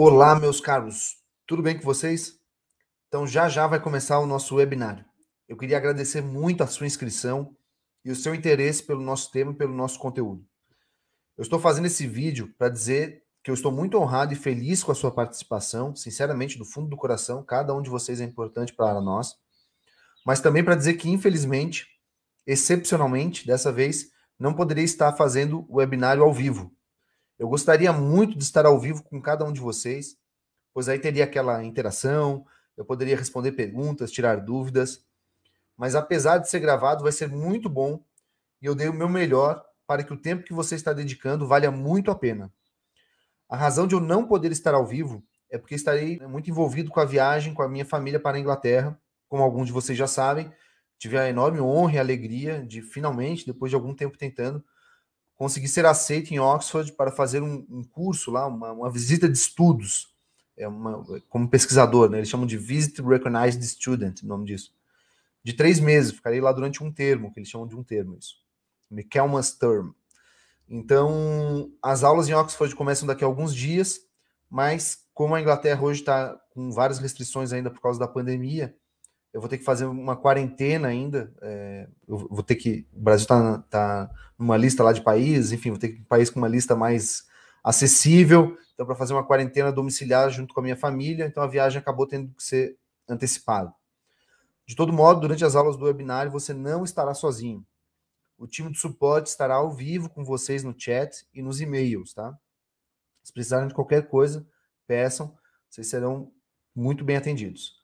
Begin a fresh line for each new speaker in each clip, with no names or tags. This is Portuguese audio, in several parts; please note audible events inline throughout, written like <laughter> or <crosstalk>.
Olá, meus caros, tudo bem com vocês? Então, já já vai começar o nosso webinário. Eu queria agradecer muito a sua inscrição e o seu interesse pelo nosso tema e pelo nosso conteúdo. Eu estou fazendo esse vídeo para dizer que eu estou muito honrado e feliz com a sua participação, sinceramente, do fundo do coração, cada um de vocês é importante para nós, mas também para dizer que, infelizmente, excepcionalmente, dessa vez, não poderia estar fazendo o webinário ao vivo. Eu gostaria muito de estar ao vivo com cada um de vocês, pois aí teria aquela interação, eu poderia responder perguntas, tirar dúvidas. Mas apesar de ser gravado, vai ser muito bom e eu dei o meu melhor para que o tempo que você está dedicando valha muito a pena. A razão de eu não poder estar ao vivo é porque estarei né, muito envolvido com a viagem com a minha família para a Inglaterra, como alguns de vocês já sabem. Tive a enorme honra e alegria de finalmente, depois de algum tempo tentando, consegui ser aceito em Oxford para fazer um, um curso lá, uma, uma, visita de estudos, é uma, como pesquisador, né? eles chamam de Visit Recognized Student, o nome disso, de três meses, ficarei lá durante um termo, que eles chamam de um termo isso, Michaelmas Term. Então, as aulas em Oxford começam daqui a alguns dias, mas como a Inglaterra hoje está com várias restrições ainda por causa da pandemia, eu vou ter que fazer uma quarentena ainda. É, eu vou ter que. O Brasil está tá numa lista lá de países, enfim, vou ter que um país com uma lista mais acessível. Então, para fazer uma quarentena domiciliar junto com a minha família, então a viagem acabou tendo que ser antecipada. De todo modo, durante as aulas do webinário, você não estará sozinho. O time de suporte estará ao vivo com vocês no chat e nos e-mails, tá? Se precisarem de qualquer coisa, peçam, vocês serão muito bem atendidos.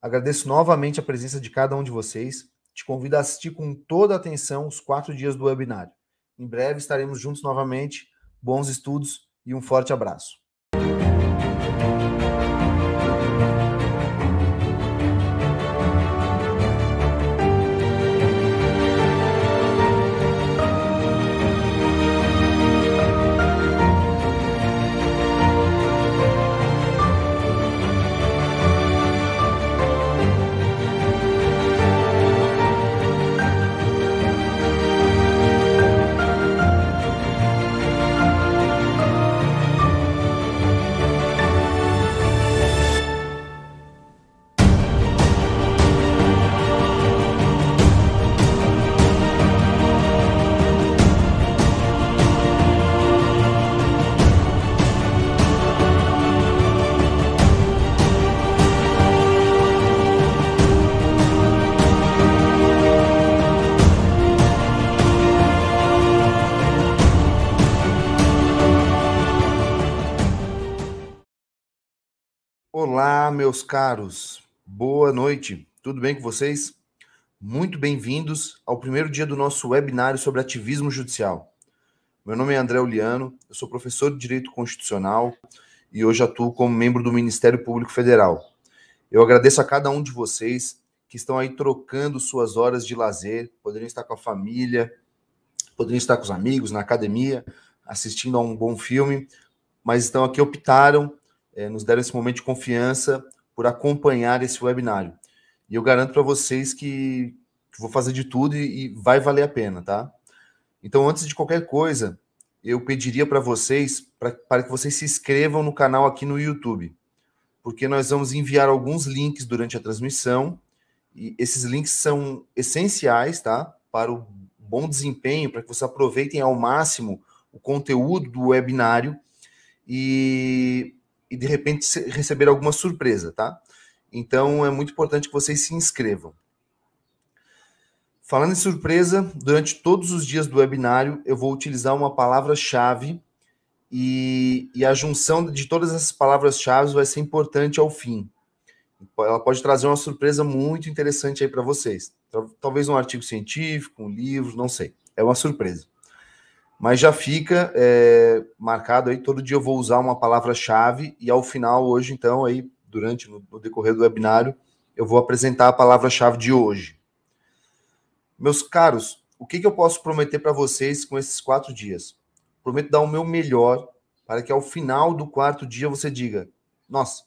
Agradeço novamente a presença de cada um de vocês. Te convido a assistir com toda a atenção os quatro dias do webinário. Em breve estaremos juntos novamente. Bons estudos e um forte abraço. meus caros. Boa noite. Tudo bem com vocês? Muito bem-vindos ao primeiro dia do nosso webinário sobre ativismo judicial. Meu nome é André Uliano, eu sou professor de Direito Constitucional e hoje atuo como membro do Ministério Público Federal. Eu agradeço a cada um de vocês que estão aí trocando suas horas de lazer, poderiam estar com a família, poderiam estar com os amigos, na academia, assistindo a um bom filme, mas estão aqui, optaram, é, nos deram esse momento de confiança por acompanhar esse webinário. E eu garanto para vocês que vou fazer de tudo e, vai valer a pena, tá? Então, antes de qualquer coisa, eu pediria para vocês para que vocês se inscrevam no canal aqui no YouTube, porque nós vamos enviar alguns links durante a transmissão e esses links são essenciais, tá? Para o bom desempenho, para que vocês aproveitem ao máximo o conteúdo do webinário e e de repente receber alguma surpresa, tá? Então é muito importante que vocês se inscrevam. Falando em surpresa, durante todos os dias do webinário eu vou utilizar uma palavra-chave e, e, a junção de todas essas palavras-chave vai ser importante ao fim. Ela pode trazer uma surpresa muito interessante aí para vocês. Talvez um artigo científico, um livro, não sei. É uma surpresa. Mas já fica é, marcado aí, todo dia eu vou usar uma palavra-chave e ao final, hoje, então, aí, durante, no, no decorrer do webinário, eu vou apresentar a palavra-chave de hoje. Meus caros, o que, que eu posso prometer para vocês com esses quatro dias? Prometo dar o meu melhor para que ao final do quarto dia você diga: nossa,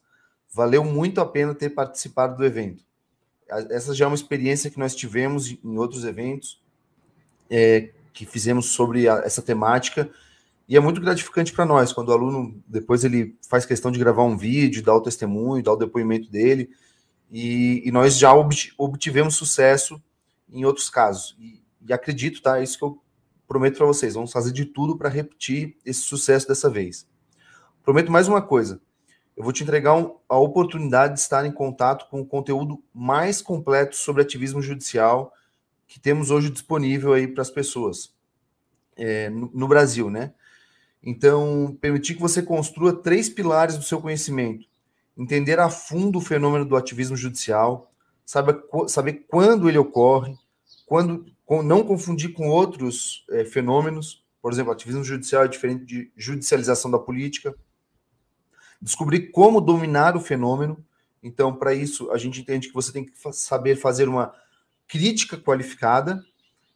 valeu muito a pena ter participado do evento. Essa já é uma experiência que nós tivemos em outros eventos. É, que fizemos sobre a, essa temática. E é muito gratificante para nós quando o aluno depois ele faz questão de gravar um vídeo, dar o testemunho, dar o depoimento dele. E, e nós já obtivemos sucesso em outros casos. E, e acredito, tá? É isso que eu prometo para vocês. Vamos fazer de tudo para repetir esse sucesso dessa vez. Prometo mais uma coisa. Eu vou te entregar um, a oportunidade de estar em contato com o conteúdo mais completo sobre ativismo judicial que temos hoje disponível aí para as pessoas é, no, no Brasil, né? Então, permitir que você construa três pilares do seu conhecimento: entender a fundo o fenômeno do ativismo judicial, saber, saber quando ele ocorre, quando não confundir com outros é, fenômenos, por exemplo, ativismo judicial é diferente de judicialização da política. Descobrir como dominar o fenômeno. Então, para isso, a gente entende que você tem que saber fazer uma crítica qualificada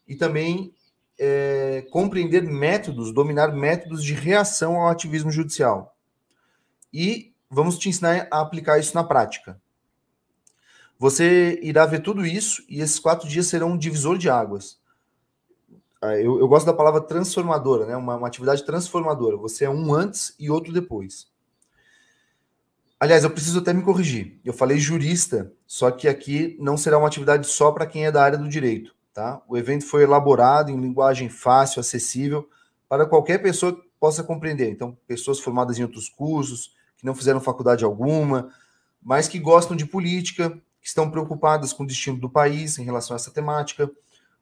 e também é, compreender métodos, dominar métodos de reação ao ativismo judicial. E vamos te ensinar a aplicar isso na prática. Você irá ver tudo isso e esses quatro dias serão um divisor de águas. Ah, eu, eu gosto da palavra transformadora, né? Uma, uma atividade transformadora. Você é um antes e outro depois. Aliás, eu preciso até me corrigir. Eu falei jurista, só que aqui não será uma atividade só para quem é da área do direito. Tá? O evento foi elaborado em linguagem fácil, acessível, para qualquer pessoa que possa compreender. Então, pessoas formadas em outros cursos, que não fizeram faculdade alguma, mas que gostam de política, que estão preocupadas com o destino do país em relação a essa temática,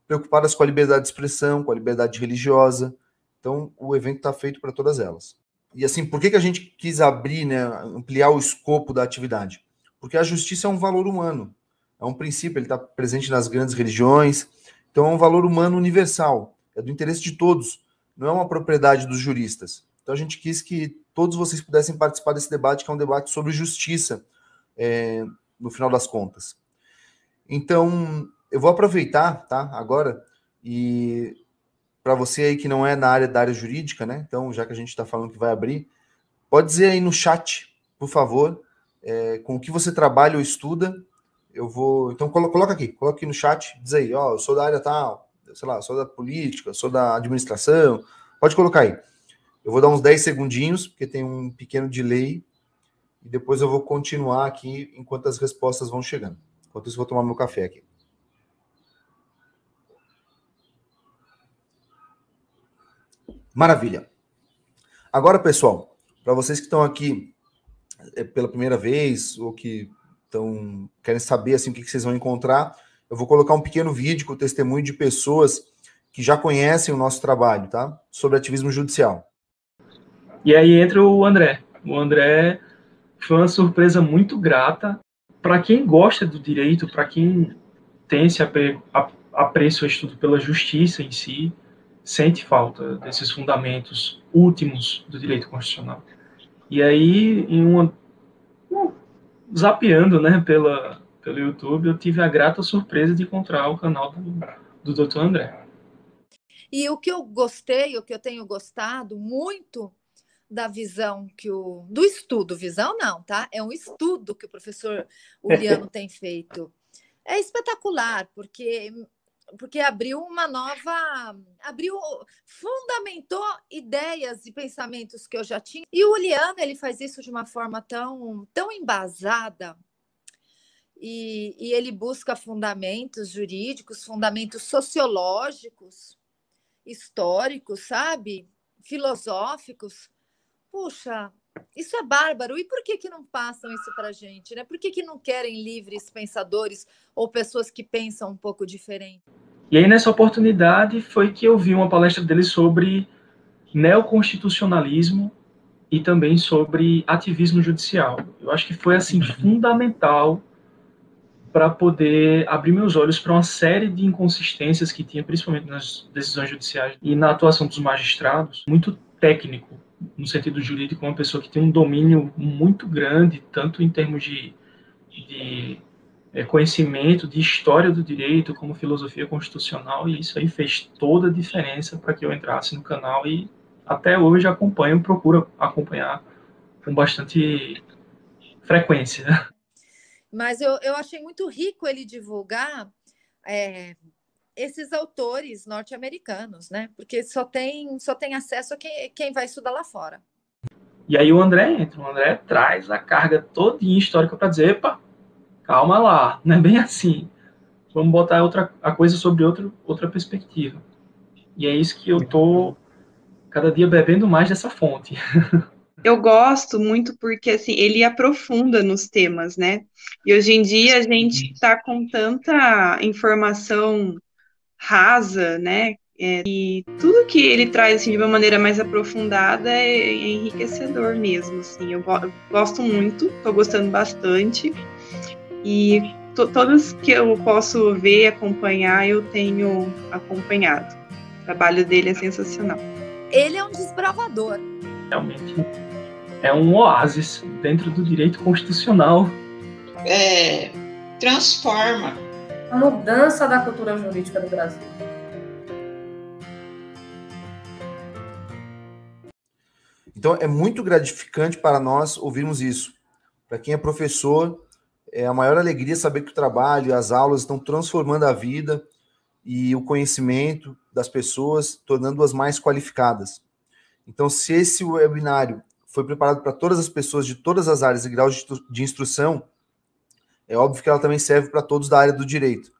preocupadas com a liberdade de expressão, com a liberdade religiosa. Então, o evento está feito para todas elas e assim, por que, que a gente quis abrir, né, ampliar o escopo da atividade? Porque a justiça é um valor humano, é um princípio, ele está presente nas grandes religiões, então é um valor humano universal, é do interesse de todos, não é uma propriedade dos juristas. Então a gente quis que todos vocês pudessem participar desse debate, que é um debate sobre justiça, é, no final das contas. Então, eu vou aproveitar, tá, agora, e para você aí que não é na área da área jurídica, né? Então, já que a gente está falando que vai abrir, pode dizer aí no chat, por favor, é, com o que você trabalha ou estuda. Eu vou. Então, colo coloca aqui, coloca aqui no chat, diz aí, ó, eu sou da área tal, sei lá, sou da política, sou da administração. Pode colocar aí. Eu vou dar uns 10 segundinhos, porque tem um pequeno delay, e depois eu vou continuar aqui enquanto as respostas vão chegando. Enquanto isso, vou tomar meu café aqui. Maravilha. Agora, pessoal, para vocês que estão aqui é, pela primeira vez ou que estão querem saber assim o que, vocês vão encontrar, eu vou colocar um pequeno vídeo com testemunho de pessoas que já conhecem o nosso trabalho, tá? Sobre ativismo judicial.
E aí entra o André. O André é foi uma surpresa muito grata para quem gosta do direito, para quem tem esse apreço ao estudo pela justiça em si sente falta desses fundamentos últimos do direito constitucional. E aí, em uma, um, zapeando, né, pela, pelo YouTube, eu tive a grata surpresa de encontrar o canal do, do Dr. André.
E o que eu gostei, o que eu tenho gostado muito da visão que o do estudo, visão não, tá? É um estudo que o professor Uliano <laughs> tem feito. É espetacular, porque porque abriu uma nova, abriu, fundamentou ideias e pensamentos que eu já tinha. E o Uliano ele faz isso de uma forma tão, tão embasada. E, e ele busca fundamentos jurídicos, fundamentos sociológicos, históricos, sabe? Filosóficos. Puxa, isso é bárbaro. E por que, que não passam isso para a gente? Né? Por que, que não querem livres pensadores ou pessoas que pensam um pouco diferente?
E aí, nessa oportunidade, foi que eu vi uma palestra dele sobre neoconstitucionalismo e também sobre ativismo judicial. Eu acho que foi assim fundamental para poder abrir meus olhos para uma série de inconsistências que tinha, principalmente nas decisões judiciais e na atuação dos magistrados, muito técnico no sentido jurídico, uma pessoa que tem um domínio muito grande, tanto em termos de, de é, conhecimento de história do direito, como filosofia constitucional, e isso aí fez toda a diferença para que eu entrasse no canal e até hoje acompanho, procuro acompanhar com bastante frequência.
Mas eu, eu achei muito rico ele divulgar é, esses autores norte-americanos, né? Porque só tem, só tem acesso a quem, quem vai estudar lá fora.
E aí o André entra, o André traz a carga toda histórica para dizer, epa, calma lá, não é bem assim. Vamos botar outra, a coisa sobre outro, outra perspectiva. E é isso que eu tô cada dia bebendo mais dessa fonte. <laughs> Eu gosto muito
porque assim, ele aprofunda nos temas, né? E hoje em dia a gente está com tanta informação rasa, né? É, e tudo que ele traz assim, de uma maneira mais aprofundada é, é enriquecedor mesmo. Assim. Eu, go eu gosto muito, estou gostando bastante. E to que eu posso ver, e acompanhar, eu tenho acompanhado. O trabalho dele é
sensacional.
Ele é um desbravador.
Realmente. É um oásis dentro do direito constitucional.
É, transforma mudança da cultura jurídica do Brasil.
Então é muito gratificante para nós ouvirmos isso. Para quem é professor, é a maior alegria saber que o trabalho e as aulas estão transformando a vida e o conhecimento das pessoas, tornando-as mais qualificadas. Então, se esse webinário foi preparado para todas as pessoas de todas as áreas e graus de instrução, é óbvio que ela também serve para todos da área do direito.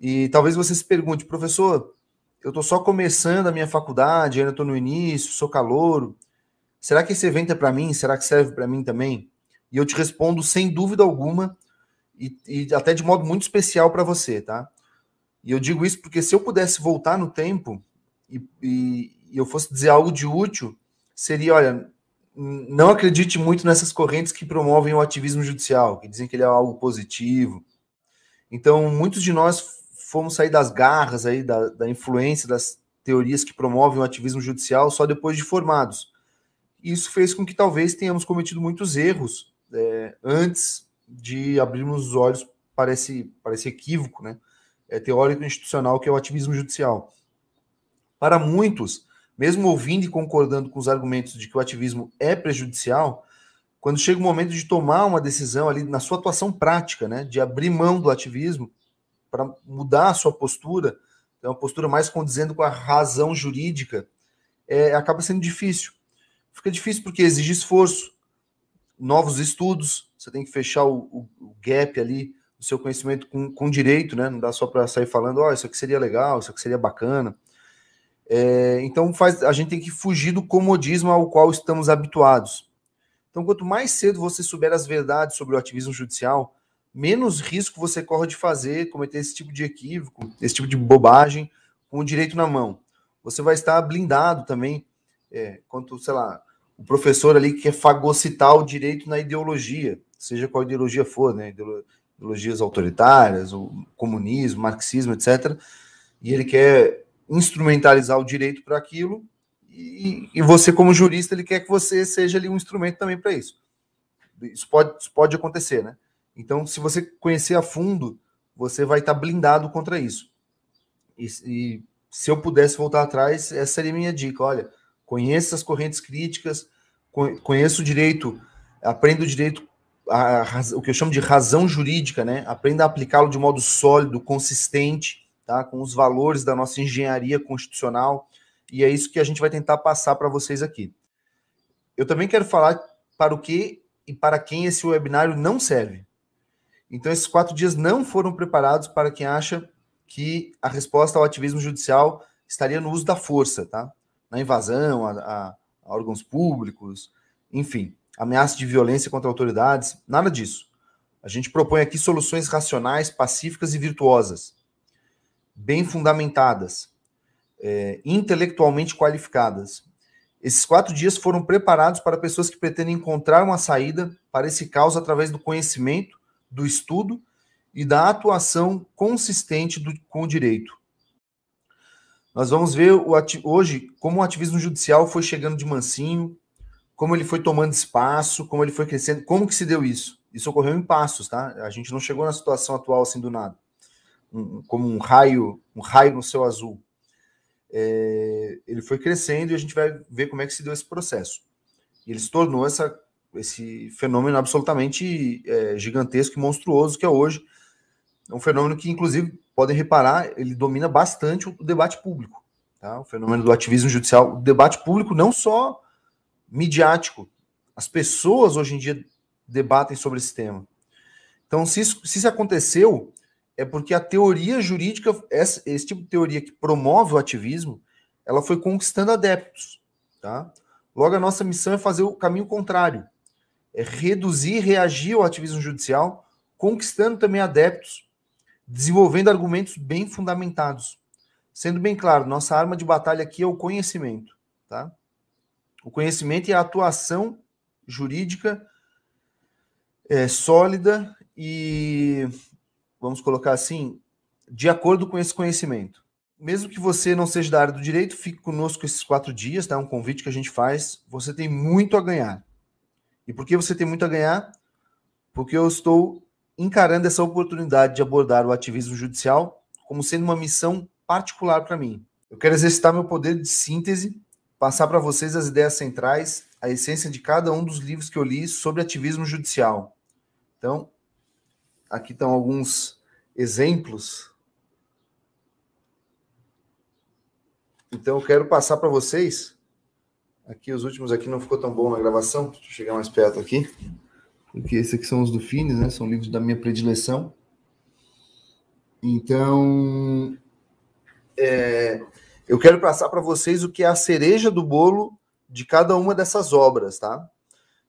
E talvez você se pergunte, professor, eu estou só começando a minha faculdade, ainda estou no início, sou calouro. Será que esse evento é para mim? Será que serve para mim também? E eu te respondo sem dúvida alguma e, e até de modo muito especial para você, tá? E eu digo isso porque se eu pudesse voltar no tempo e, e, e eu fosse dizer algo de útil, seria, olha, não acredite muito nessas correntes que promovem o ativismo judicial, que dizem que ele é algo positivo. Então, muitos de nós fomos sair das garras aí, da, da influência das teorias que promovem o ativismo judicial só depois de formados. Isso fez com que talvez tenhamos cometido muitos erros é, antes de abrirmos os olhos para esse, para esse equívoco né, é, teórico institucional que é o ativismo judicial. Para muitos, mesmo ouvindo e concordando com os argumentos de que o ativismo é prejudicial, quando chega o momento de tomar uma decisão ali na sua atuação prática, né, de abrir mão do ativismo para mudar a sua postura, é uma postura mais condizendo com a razão jurídica, é, acaba sendo difícil. Fica difícil porque exige esforço, novos estudos, você tem que fechar o, o, o gap ali do seu conhecimento com, com direito, né? Não dá só para sair falando, ó, oh, isso aqui seria legal, isso aqui seria bacana. É, então faz, a gente tem que fugir do comodismo ao qual estamos habituados. Então, quanto mais cedo você souber as verdades sobre o ativismo judicial, menos risco você corre de fazer, cometer esse tipo de equívoco, esse tipo de bobagem, com o direito na mão. Você vai estar blindado também, é, quanto, sei lá, o professor ali que quer fagocitar o direito na ideologia, seja qual ideologia for, né? Ideologias autoritárias, o comunismo, marxismo, etc. E ele quer instrumentalizar o direito para aquilo e, e, você, como jurista, ele quer que você seja ali um instrumento também para isso. Isso pode, isso pode acontecer, né? Então, se você conhecer a fundo, você vai estar tá blindado contra isso. E, e, se eu pudesse voltar atrás, essa seria a minha dica. Olha, conheça as correntes críticas, conheça o direito, aprenda o direito, a, a, o que eu chamo de razão jurídica, né? Aprenda a aplicá-lo de modo sólido, consistente, tá? com os valores da nossa engenharia constitucional, e é isso que a gente vai tentar passar para vocês aqui. Eu também quero falar para o que e para quem esse webinário não serve. Então, esses quatro dias não foram preparados para quem acha que a resposta ao ativismo judicial estaria no uso da força, tá? Na invasão a, a, a órgãos públicos, enfim, ameaça de violência contra autoridades, nada disso. A gente propõe aqui soluções racionais, pacíficas e virtuosas bem fundamentadas, é, intelectualmente qualificadas. Esses quatro dias foram preparados para pessoas que pretendem encontrar uma saída para esse caos através do conhecimento, do estudo e da atuação consistente do, com o direito. Nós vamos ver o, hoje como o ativismo judicial foi chegando de mansinho, como ele foi tomando espaço, como ele foi crescendo, como que se deu isso. Isso ocorreu em passos, tá? A gente não chegou na situação atual assim do nada como um raio, um raio no céu azul. É, ele foi crescendo e a gente vai ver como é que se deu esse processo. E ele se tornou essa, esse fenômeno absolutamente é, gigantesco e monstruoso que é hoje. É um fenômeno que, inclusive, podem reparar, ele domina bastante o debate público. Tá? O fenômeno do ativismo judicial, o debate público não só midiático. As pessoas hoje em dia debatem sobre esse tema. Então, se isso, se isso aconteceu, é porque a teoria jurídica, esse, esse tipo de teoria que promove o ativismo, ela foi conquistando adeptos, tá? Logo, a nossa missão é fazer o caminho contrário, é reduzir, reagir ao ativismo judicial, conquistando também adeptos, desenvolvendo argumentos bem fundamentados. Sendo bem claro, nossa arma de batalha aqui é o conhecimento, tá? O conhecimento e a atuação jurídica é, sólida e vamos colocar assim, de acordo com esse conhecimento. Mesmo que você não seja da área do direito, fique conosco esses quatro dias, tá? É um convite que a gente faz. Você tem muito a ganhar. E por que você tem muito a ganhar? Porque eu estou encarando essa oportunidade de abordar o ativismo judicial como sendo uma missão particular para mim. Eu quero exercitar meu poder de síntese, passar para vocês as ideias centrais, a essência de cada um dos livros que eu li sobre ativismo judicial. Então, Aqui estão alguns exemplos. Então eu quero passar para vocês. Aqui os últimos aqui não ficou tão bom na gravação. Deixa eu chegar mais perto aqui. Porque esses aqui são os do Fines, né? São livros da minha predileção. Então, é, eu quero passar para vocês o que é a cereja do bolo de cada uma dessas obras, tá?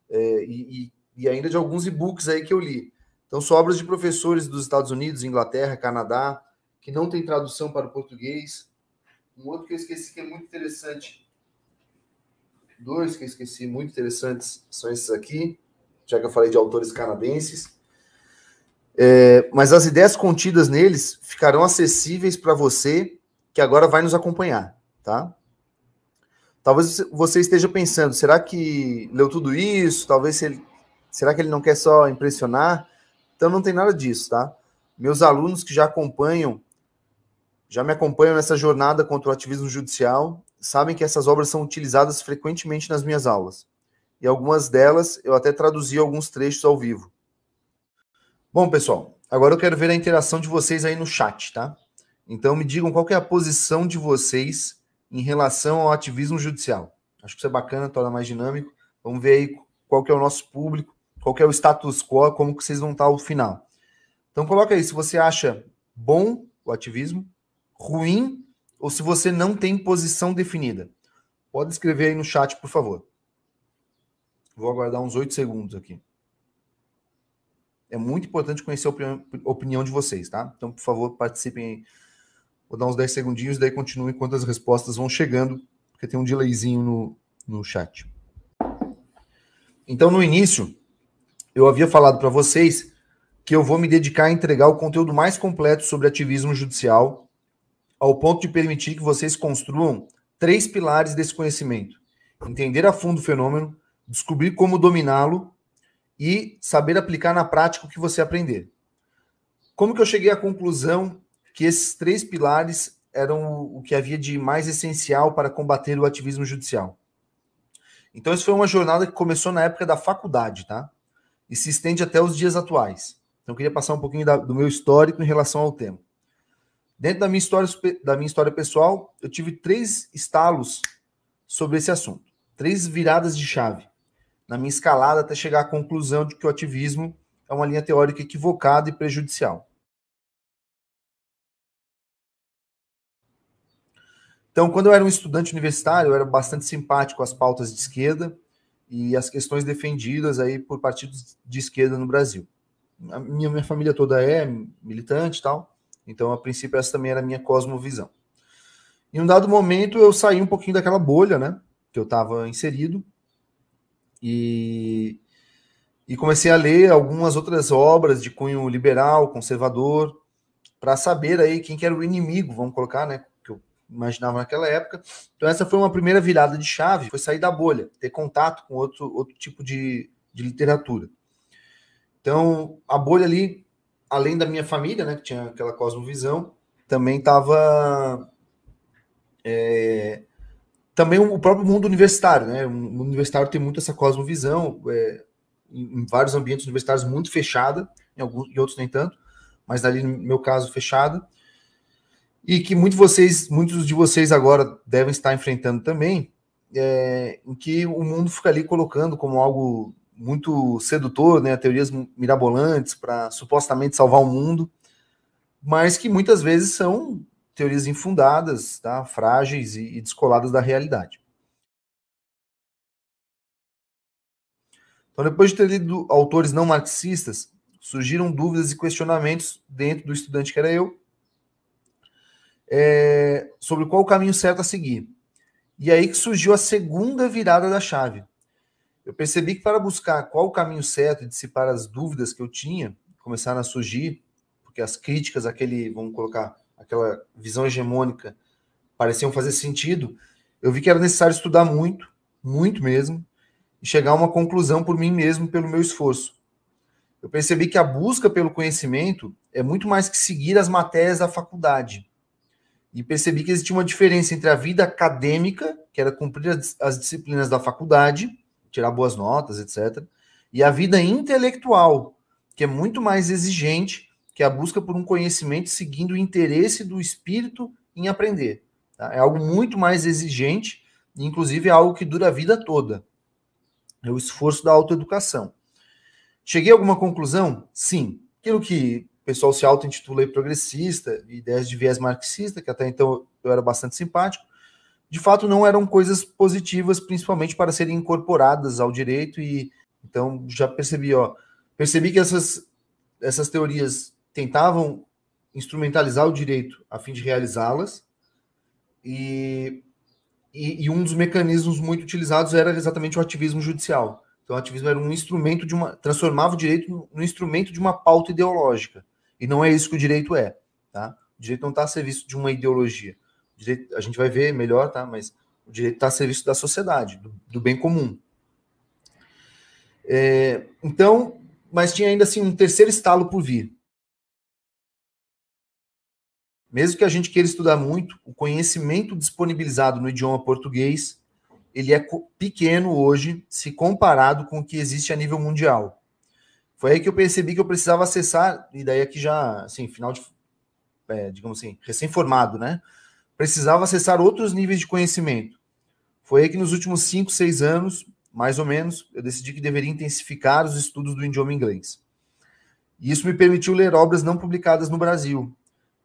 É, e, e, ainda de alguns e-books aí que eu li. Então, são obras de professores dos Estados Unidos, Inglaterra, Canadá, que não tem tradução para o português. Um outro que eu esqueci que é muito interessante. Dois que eu esqueci muito interessantes são esses aqui, já que eu falei de autores canadenses. É, mas as ideias contidas neles ficarão acessíveis para você que agora vai nos acompanhar, tá? Talvez você esteja pensando, será que leu tudo isso? Talvez ele, será que ele não quer só impressionar? Então não tem nada disso, tá? Meus alunos que já acompanham, já me acompanham nessa jornada contra o ativismo judicial, sabem que essas obras são utilizadas frequentemente nas minhas aulas. E algumas delas eu até traduzi alguns trechos ao vivo. Bom, pessoal, agora eu quero ver a interação de vocês aí no chat, tá? Então me digam qual é a posição de vocês em relação ao ativismo judicial. Acho que isso é bacana, torna mais dinâmico. Vamos ver aí qual que é o nosso público, qual é o status quo, como que vocês vão estar ao final. Então coloca aí se você acha bom o ativismo, ruim ou se você não tem posição definida. Pode escrever aí no chat, por favor. Vou aguardar uns oito segundos aqui. É muito importante conhecer a opinião, de vocês, tá? Então, por favor, participem aí. Vou dar uns 10 segundinhos, daí continuem enquanto as respostas vão chegando, porque tem um delayzinho no, no chat. Então, no início, eu havia falado para vocês que eu vou me dedicar a entregar o conteúdo mais completo sobre ativismo judicial, ao ponto de permitir que vocês construam três pilares desse conhecimento: entender a fundo o fenômeno, descobrir como dominá-lo e saber aplicar na prática o que você aprender. Como que eu cheguei à conclusão que esses três pilares eram o que havia de mais essencial para combater o ativismo judicial? Então, isso foi uma jornada que começou na época da faculdade, tá? e se estende até os dias atuais. Então, eu queria passar um pouquinho da, do meu histórico em relação ao tema. Dentro da minha história, da minha história pessoal, eu tive três estalos sobre esse assunto, três viradas de chave na minha escalada até chegar à conclusão de que o ativismo é uma linha teórica equivocada e prejudicial. Então, quando eu era um estudante universitário, eu era bastante simpático às pautas de esquerda, e as questões defendidas aí por partidos de esquerda no Brasil. A minha, minha família toda é militante e tal, então a princípio essa também era a minha cosmovisão. Em um dado momento eu saí um pouquinho daquela bolha, né, que eu estava inserido e e comecei a ler algumas outras obras de cunho liberal, conservador, para saber aí quem que era o inimigo, vamos colocar, né, imaginava naquela época. Então, essa foi uma primeira virada de chave, foi sair da bolha, ter contato com outro, outro tipo de, de literatura. Então, a bolha ali, além da minha família, né, que tinha aquela cosmovisão, também estava. É, também o próprio mundo universitário, né? O universitário tem muito essa cosmovisão, é, em vários ambientes universitários muito fechada, em, alguns, em outros nem tanto, mas ali, no meu caso, fechada e que muito vocês, muitos de vocês agora devem estar enfrentando também, é, em que o mundo fica ali colocando como algo muito sedutor, né, teorias mirabolantes para supostamente salvar o mundo, mas que muitas vezes são teorias infundadas, tá, frágeis e, e descoladas da realidade. Então, depois de ter lido autores não marxistas, surgiram dúvidas e questionamentos dentro do estudante que era eu, é, sobre qual o caminho certo a seguir. E aí que surgiu a segunda virada da chave. Eu percebi que para buscar qual o caminho certo e dissipar as dúvidas que eu tinha, começaram a surgir, porque as críticas, aquele, vamos colocar, aquela visão hegemônica pareciam fazer sentido, eu vi que era necessário estudar muito, muito mesmo, e chegar a uma conclusão por mim mesmo, pelo meu esforço. Eu percebi que a busca pelo conhecimento é muito mais que seguir as matérias da faculdade e percebi que existia uma diferença entre a vida acadêmica, que era cumprir as, disciplinas da faculdade, tirar boas notas, etc., e a vida intelectual, que é muito mais exigente, que é a busca por um conhecimento seguindo o interesse do espírito em aprender. Tá? É algo muito mais exigente, inclusive é algo que dura a vida toda. É o esforço da autoeducação. Cheguei a alguma conclusão? Sim. Aquilo que pessoal se auto-intitula progressista, ideias de viés marxista, que até então eu era bastante simpático, de fato não eram coisas positivas, principalmente para serem incorporadas ao direito, e então já percebi, ó, percebi que essas, essas teorias tentavam instrumentalizar o direito a fim de realizá-las, e, e, e um dos mecanismos muito utilizados era exatamente o ativismo judicial. Então, o ativismo era um instrumento de uma. transformava o direito no instrumento de uma pauta ideológica. E não é isso que o direito é, tá? O direito não está a serviço de uma ideologia. O direito, a gente vai ver melhor, tá? Mas o direito está a serviço da sociedade, do, do bem comum. É, então, mas tinha ainda assim um terceiro estalo por vir. Mesmo que a gente queira estudar muito, o conhecimento disponibilizado no idioma português ele é pequeno hoje se comparado com o que existe a nível mundial. Foi aí que eu percebi que eu precisava acessar, e daí aqui é já, assim, final de, é, digamos assim, recém-formado, né? Precisava acessar outros níveis de conhecimento. Foi aí que nos últimos 5, 6 anos, mais ou menos, eu decidi que deveria intensificar os estudos do idioma inglês. E isso me permitiu ler obras não publicadas no Brasil,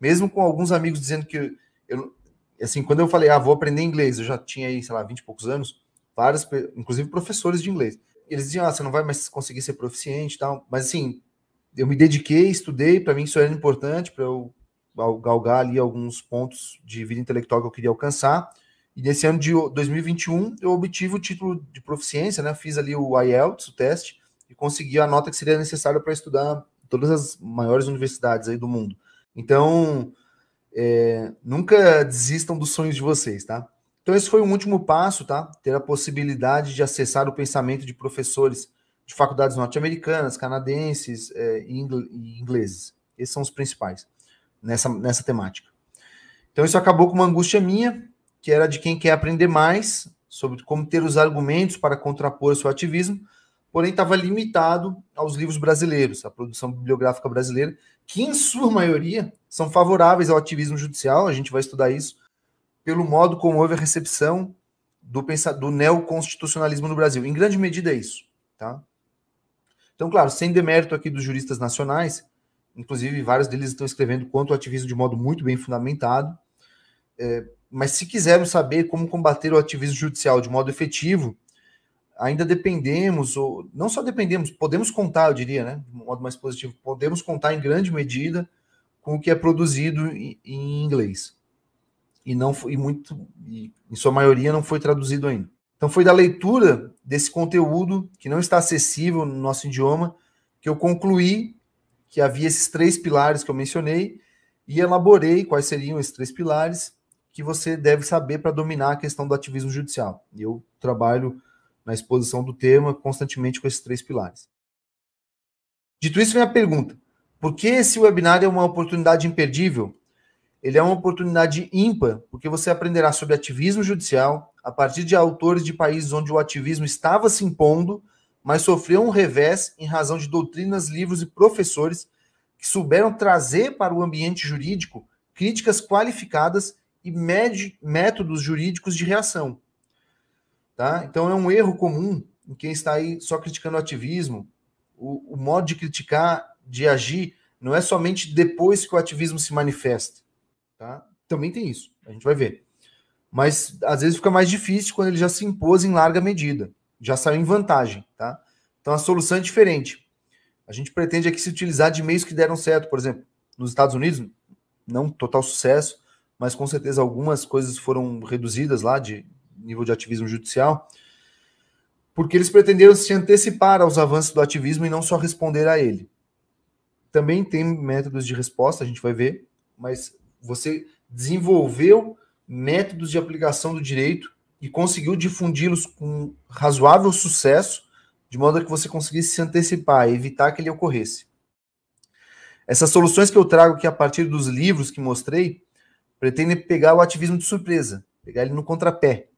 mesmo com alguns amigos dizendo que eu, assim, quando eu falei, ah, vou aprender inglês, eu já tinha aí, sei lá, 20 e poucos anos, vários, inclusive professores de inglês, eles diziam, ah, você não vai mais conseguir ser proficiente e tal, mas assim, eu me dediquei, estudei, para mim isso era importante para eu galgar ali alguns pontos de vida intelectual que eu queria alcançar. E nesse ano de 2021 eu obtive o título de proficiência, né? Fiz ali o IELTS, o teste, e consegui a nota que seria necessária para estudar todas as maiores universidades aí do mundo. Então, é, nunca desistam dos sonhos de vocês, tá? Então, esse foi o último passo, tá? Ter a possibilidade de acessar o pensamento de professores de faculdades norte-americanas, canadenses é, e ingleses. Esses são os principais nessa, nessa temática. Então, isso acabou com uma angústia minha, que era de quem quer aprender mais sobre como ter os argumentos para contrapor seu ativismo, porém estava limitado aos livros brasileiros, à produção bibliográfica brasileira, que, em sua maioria, são favoráveis ao ativismo judicial, a gente vai estudar isso pelo modo como houve a recepção do, do neoconstitucionalismo no Brasil. Em grande medida é isso. Tá? Então, claro, sem demérito aqui dos juristas nacionais, inclusive vários deles estão escrevendo quanto ao ativismo de modo muito bem fundamentado, é, mas se quisermos saber como combater o ativismo judicial de modo efetivo, ainda dependemos, ou não só dependemos, podemos contar, eu diria, né, de um modo mais positivo, podemos contar em grande medida com o que é produzido em inglês e não foi, e muito, e, em sua maioria, não foi traduzido ainda. Então foi da leitura desse conteúdo que não está acessível no nosso idioma que eu concluí que havia esses três pilares que eu mencionei e elaborei quais seriam esses três pilares que você deve saber para dominar a questão do ativismo judicial. Eu trabalho na exposição do tema constantemente com esses três pilares. Dito isso, vem a pergunta: por que esse webinar é uma oportunidade imperdível? Ele é uma oportunidade ímpar, porque você aprenderá sobre ativismo judicial a partir de autores de países onde o ativismo estava se impondo, mas sofreu um revés em razão de doutrinas, livros e professores que souberam trazer para o ambiente jurídico críticas qualificadas e métodos jurídicos de reação. Tá? Então é um erro comum em quem está aí só criticando o ativismo. O, o modo de criticar, de agir, não é somente depois que o ativismo se manifesta. Tá? Também tem isso, a gente vai ver. Mas às vezes fica mais difícil quando ele já se impôs em larga medida, já saiu em vantagem. Tá? Então a solução é diferente. A gente pretende aqui se utilizar de meios que deram certo, por exemplo, nos Estados Unidos, não total sucesso, mas com certeza algumas coisas foram reduzidas lá de nível de ativismo judicial, porque eles pretenderam se antecipar aos avanços do ativismo e não só responder a ele. Também tem métodos de resposta, a gente vai ver, mas você desenvolveu métodos de aplicação do direito e conseguiu difundi-los com razoável sucesso, de modo que você conseguisse se antecipar e evitar que ele ocorresse. Essas soluções que eu trago aqui a partir dos livros que mostrei pretendem pegar o ativismo de surpresa, pegar ele no contrapé.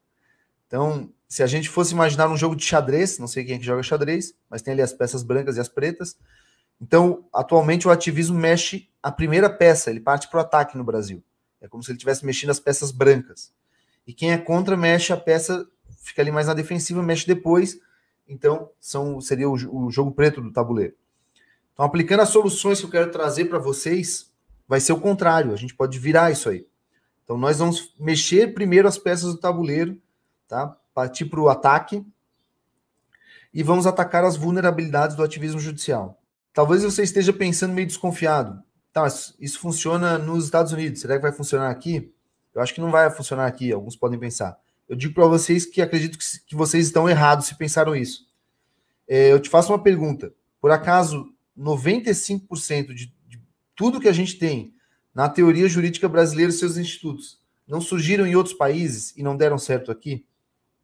Então, se a gente fosse imaginar um jogo de xadrez, não sei quem é que joga xadrez, mas tem ali as peças brancas e as pretas, então, atualmente o ativismo mexe a primeira peça, ele parte para o ataque no Brasil. É como se ele tivesse mexendo as peças brancas. E quem é contra mexe a peça, fica ali mais na defensiva, mexe depois. Então, são, seria o, o jogo preto do tabuleiro. Então, aplicando as soluções que eu quero trazer para vocês, vai ser o contrário. A gente pode virar isso aí. Então, nós vamos mexer primeiro as peças do tabuleiro, tá? Partir para o ataque e vamos atacar as vulnerabilidades do ativismo judicial. Talvez você esteja pensando meio desconfiado. Tá, isso funciona nos Estados Unidos. Será que vai funcionar aqui? Eu acho que não vai funcionar aqui. Alguns podem pensar. Eu digo para vocês que acredito que, que, vocês estão errados se pensaram isso. É, eu te faço uma pergunta. Por acaso, 95% de, de tudo que a gente tem na teoria jurídica brasileira e seus institutos não surgiram em outros países e não deram certo aqui?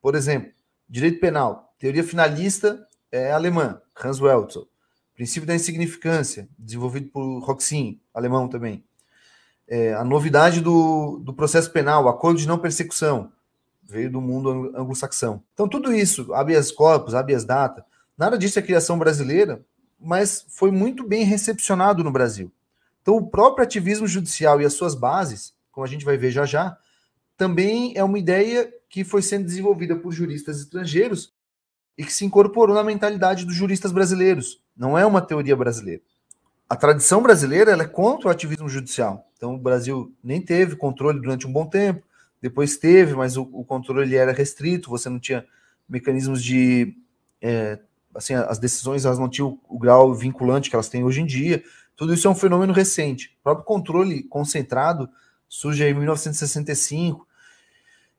Por exemplo, direito penal, teoria finalista é alemã, Hans Welzel. Princípio da Insignificância, desenvolvido por Roxin, alemão também. É, a novidade do, do processo penal, o acordo de não persecução, veio do mundo anglo-saxão. Então, tudo isso, habeas corpus, habeas data, nada disso é criação brasileira, mas foi muito bem recepcionado no Brasil. Então, o próprio ativismo judicial e as suas bases, como a gente vai ver já já, também é uma ideia que foi sendo desenvolvida por juristas estrangeiros e que se incorporou na mentalidade dos juristas brasileiros. Não é uma teoria brasileira. A tradição brasileira é contra o ativismo judicial. Então, o Brasil nem teve controle durante um bom tempo, depois teve, mas o, o controle era restrito, você não tinha mecanismos de. É, assim, as decisões elas não tinham o grau vinculante que elas têm hoje em dia. Tudo isso é um fenômeno recente. O próprio controle concentrado surge em 1965,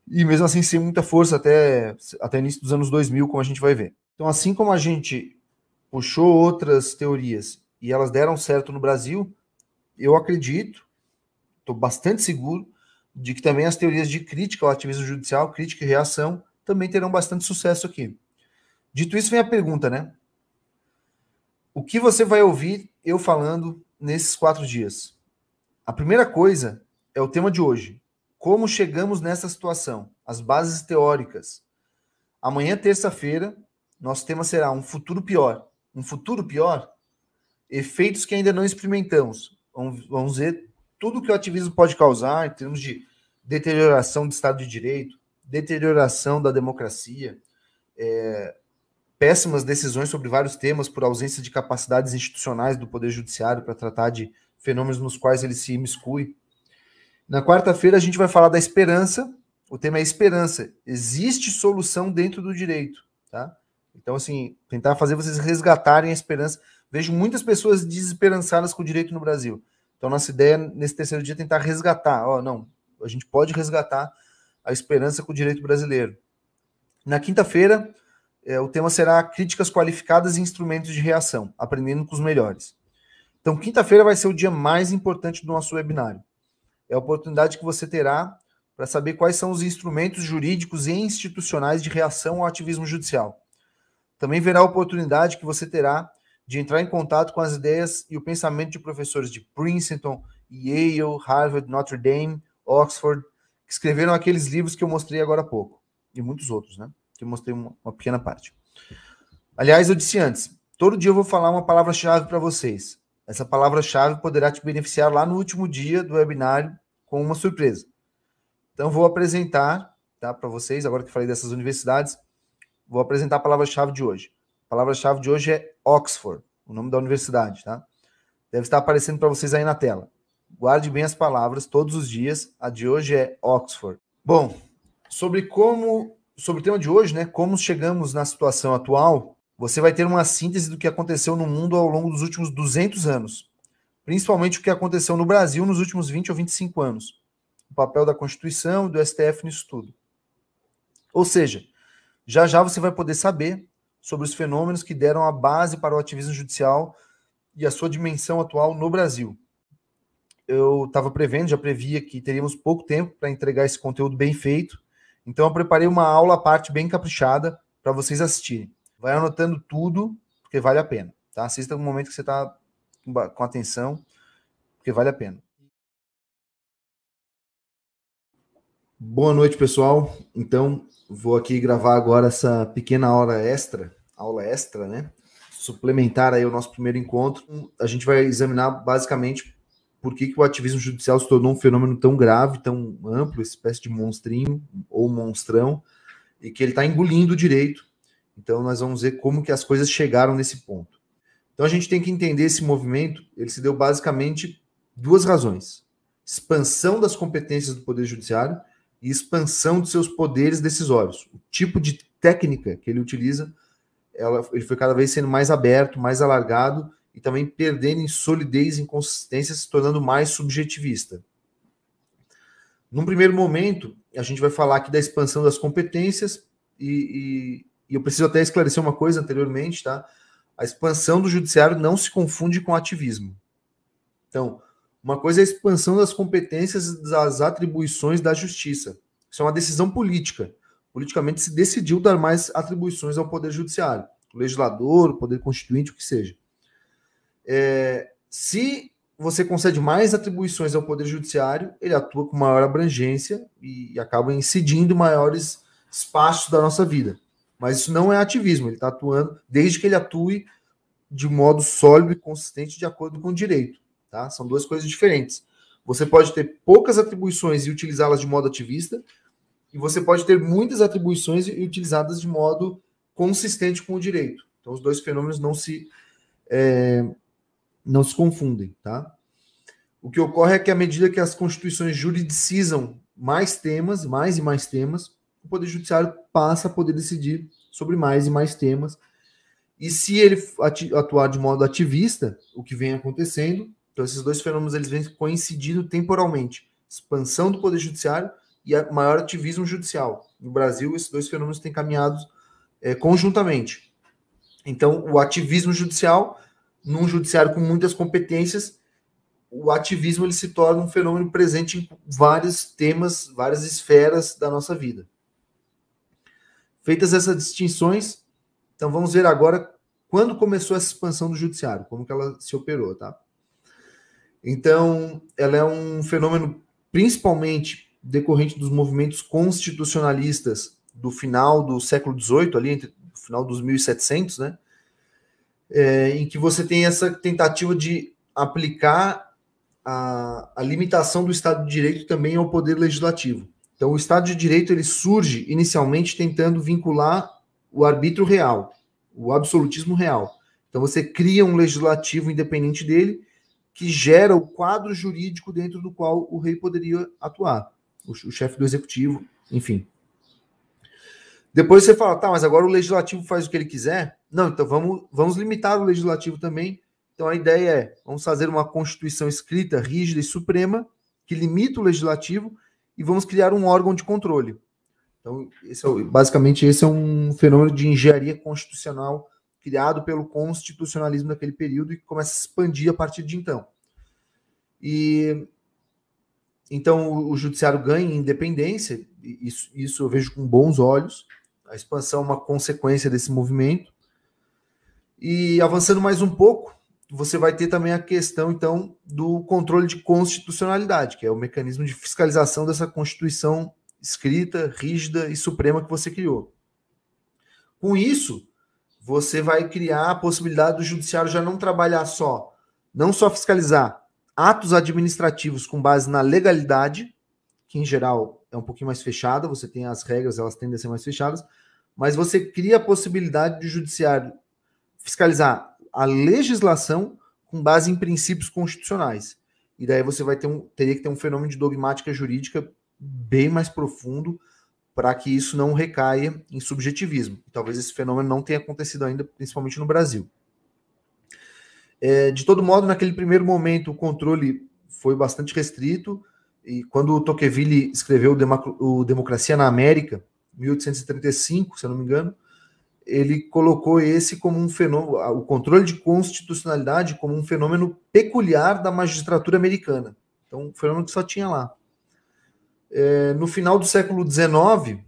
e mesmo assim sem muita força até, até início dos anos 2000, como a gente vai ver. Então, assim como a gente puxou outras teorias e elas deram certo no Brasil, eu acredito, estou bastante seguro, de que também as teorias de crítica ao ativismo judicial, crítica e reação, também terão bastante sucesso aqui. Dito isso, vem a pergunta, né? O que você vai ouvir eu falando nesses quatro dias? A primeira coisa é o tema de hoje. Como chegamos nessa situação? As bases teóricas. Amanhã, terça-feira, nosso tema será um futuro pior um futuro pior, efeitos que ainda não experimentamos. Vamos, ver tudo que o ativismo pode causar em termos de deterioração do Estado de Direito, deterioração da democracia, é, péssimas decisões sobre vários temas por ausência de capacidades institucionais do Poder Judiciário para tratar de fenômenos nos quais ele se imiscui. Na quarta-feira a gente vai falar da esperança. O tema é esperança. Existe solução dentro do direito, tá? Então, assim, tentar fazer vocês resgatarem a esperança. Vejo muitas pessoas desesperançadas com o direito no Brasil. Então, nossa ideia nesse terceiro dia é tentar resgatar. Ó, oh, não, a gente pode resgatar a esperança com o direito brasileiro. Na quinta-feira, é, o tema será críticas qualificadas e instrumentos de reação, aprendendo com os melhores. Então, quinta-feira vai ser o dia mais importante do nosso webinário. É a oportunidade que você terá para saber quais são os instrumentos jurídicos e institucionais de reação ao ativismo judicial. Também verá a oportunidade que você terá de entrar em contato com as ideias e o pensamento de professores de Princeton, Yale, Harvard, Notre Dame, Oxford, que escreveram aqueles livros que eu mostrei agora há pouco, e muitos outros, né? Que eu mostrei uma, uma pequena parte. Aliás, eu disse antes, todo dia eu vou falar uma palavra-chave para vocês. Essa palavra-chave poderá te beneficiar lá no último dia do webinário com uma surpresa. Então, vou apresentar tá, para vocês, agora que falei dessas universidades, Vou apresentar a palavra-chave de hoje. A palavra-chave de hoje é Oxford, o nome da universidade, tá? Deve estar aparecendo para vocês aí na tela. Guarde bem as palavras todos os dias. A de hoje é Oxford. Bom, sobre como, sobre o tema de hoje, né, como chegamos na situação atual, você vai ter uma síntese do que aconteceu no mundo ao longo dos últimos 200 anos, principalmente o que aconteceu no Brasil nos últimos 20 ou 25 anos, o papel da Constituição e do STF nisso tudo. Ou seja, já já você vai poder saber sobre os fenômenos que deram a base para o ativismo judicial e a sua dimensão atual no Brasil. Eu estava prevendo, já previa que teríamos pouco tempo para entregar esse conteúdo bem feito, então eu preparei uma aula à parte bem caprichada para vocês assistirem. Vai anotando tudo, porque vale a pena. Tá? Assista no momento que você está com atenção, porque vale a pena. Boa noite, pessoal. Então, vou aqui gravar agora essa pequena hora extra, aula extra, né? Suplementar aí o nosso primeiro encontro. A gente vai examinar basicamente por que, que o ativismo judicial se tornou um fenômeno tão grave, tão amplo, espécie de monstrinho ou monstrão, e que ele está engolindo o direito. Então, nós vamos ver como que as coisas chegaram nesse ponto. Então, a gente tem que entender esse movimento, ele se deu basicamente duas razões. Expansão das competências do Poder Judiciário e expansão de seus poderes decisórios. O tipo de técnica que ele utiliza, ela, ele foi cada vez sendo mais aberto, mais alargado e também perdendo em solidez e inconsistência, se tornando mais subjetivista. Num primeiro momento, a gente vai falar aqui da expansão das competências e, e, e eu preciso até esclarecer uma coisa anteriormente, tá? A expansão do judiciário não se confunde com ativismo. Então, uma coisa é a expansão das competências das atribuições da justiça. Isso é uma decisão política. Politicamente se decidiu dar mais atribuições ao Poder Judiciário, o legislador, o Poder Constituinte, o que seja. É, se você concede mais atribuições ao Poder Judiciário, ele atua com maior abrangência e acaba incidindo maiores espaços da nossa vida. Mas isso não é ativismo, ele está atuando desde que ele atue de modo sólido e consistente de acordo com o direito tá? São duas coisas diferentes. Você pode ter poucas atribuições e utilizá-las de modo ativista, e você pode ter muitas atribuições e utilizadas de modo consistente com o direito. Então, os dois fenômenos não se é, não se confundem, tá? O que ocorre é que à medida que as constituições juridicizam mais temas, mais e mais temas, o Poder Judiciário passa a poder decidir sobre mais e mais temas. E se ele atuar de modo ativista, o que vem acontecendo, então, esses dois fenômenos eles vêm coincidindo temporalmente: expansão do poder judiciário e maior ativismo judicial. No Brasil, esses dois fenômenos têm caminhado é, conjuntamente. Então, o ativismo judicial, num judiciário com muitas competências, o ativismo ele se torna um fenômeno presente em vários temas, várias esferas da nossa vida. Feitas essas distinções, então vamos ver agora quando começou essa expansão do judiciário, como que ela se operou, tá? Então, ela é um fenômeno principalmente decorrente dos movimentos constitucionalistas do final do século XVIII, ali entre o final dos 1700, né? É, em que você tem essa tentativa de aplicar a, a limitação do Estado de Direito também ao poder legislativo. Então, o Estado de Direito ele surge inicialmente tentando vincular o arbítrio real, o absolutismo real. Então, você cria um legislativo independente dele que gera o quadro jurídico dentro do qual o rei poderia atuar, o, chefe do executivo, enfim. Depois você fala, tá, mas agora o legislativo faz o que ele quiser? Não, então vamos, vamos limitar o legislativo também. Então a ideia é, vamos fazer uma constituição escrita, rígida e suprema, que limita o legislativo e vamos criar um órgão de controle. Então, esse é, basicamente, esse é um fenômeno de engenharia constitucional criado pelo constitucionalismo daquele período e que começa a expandir a partir de então. E então o, judiciário ganha independência, isso, isso eu vejo com bons olhos. A expansão é uma consequência desse movimento. E avançando mais um pouco, você vai ter também a questão então do controle de constitucionalidade, que é o mecanismo de fiscalização dessa Constituição escrita, rígida e suprema que você criou. Com isso, você vai criar a possibilidade do judiciário já não trabalhar só, não só fiscalizar atos administrativos com base na legalidade, que em geral é um pouquinho mais fechada, você tem as regras, elas tendem a ser mais fechadas, mas você cria a possibilidade do judiciário fiscalizar a legislação com base em princípios constitucionais. E daí você vai ter um, teria que ter um fenômeno de dogmática jurídica bem mais profundo, para que isso não recaia em subjetivismo. talvez esse fenômeno não tenha acontecido ainda, principalmente no Brasil. É, de todo modo, naquele primeiro momento, o controle foi bastante restrito, e quando o Tocqueville escreveu o Democracia na América, 1835, se eu não me engano, ele colocou esse como um fenômeno, o controle de constitucionalidade como um fenômeno peculiar da magistratura americana. Então, um fenômeno que só tinha lá. É, no final do século XIX,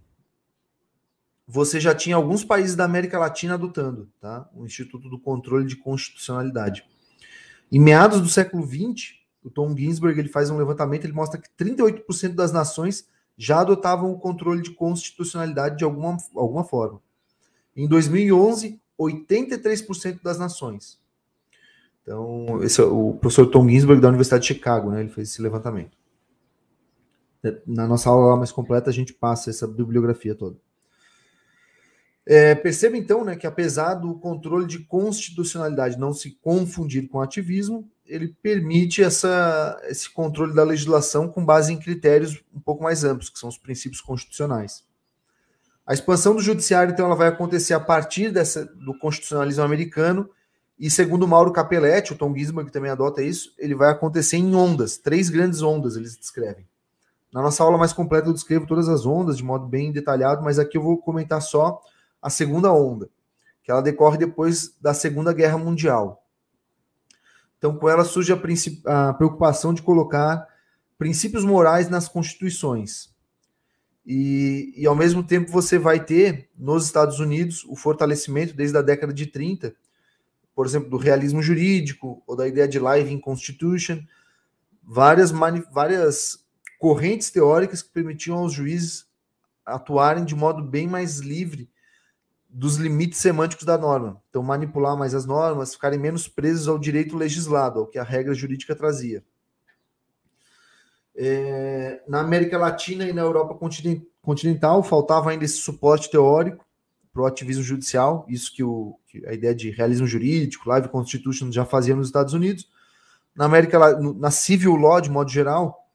você já tinha alguns países da América Latina adotando tá? o Instituto do Controle de Constitucionalidade. Em meados do século XX, o Tom Ginsberg ele faz um levantamento, ele mostra que 38% das nações já adotavam o controle de constitucionalidade de alguma, alguma forma. Em 2011, 83% das nações. Então, esse é o professor Tom Ginsberg da Universidade de Chicago, né? Ele fez esse levantamento. É, na nossa aula mais completa a gente passa essa bibliografia toda. É, perceba então né, que, apesar do controle de constitucionalidade não se confundir com ativismo, ele permite essa, esse controle da legislação com base em critérios um pouco mais amplos, que são os princípios constitucionais. A expansão do judiciário, então, ela vai acontecer a partir dessa, do constitucionalismo americano, e segundo Mauro Capelletti, o Tom Gisman, que também adota isso, ele vai acontecer em ondas, três grandes ondas, eles descrevem. Na nossa aula mais completa eu descrevo todas as ondas de modo bem detalhado, mas aqui eu vou comentar só a segunda onda, que ela decorre depois da Segunda Guerra Mundial. Então, com ela surge a, a preocupação de colocar princípios morais nas constituições. E, e, ao mesmo tempo, você vai ter nos Estados Unidos o fortalecimento, desde a década de 30, por exemplo, do realismo jurídico ou da ideia de live in constitution, várias, várias correntes teóricas que permitiam aos juízes atuarem de modo bem mais livre dos limites semânticos da norma. Então, manipular mais as normas, ficarem menos presos ao direito legislado, ao que a regra jurídica trazia. É, na América Latina e na Europa continental, faltava ainda esse suporte teórico para o ativismo judicial, isso que, o, que a ideia de realismo jurídico, live constitution, já fazia nos Estados Unidos. Na América, na civil law, de modo geral,